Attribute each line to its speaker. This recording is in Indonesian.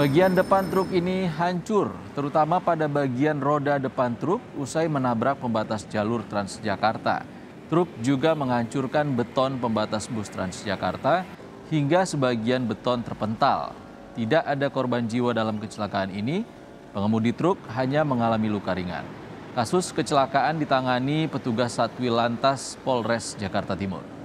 Speaker 1: Bagian depan truk ini hancur, terutama pada bagian roda depan truk usai menabrak pembatas jalur Transjakarta. Truk juga menghancurkan beton pembatas bus Transjakarta hingga sebagian beton terpental. Tidak ada korban jiwa dalam kecelakaan ini, pengemudi truk hanya mengalami luka ringan. Kasus kecelakaan ditangani petugas Satwi Lantas Polres Jakarta Timur.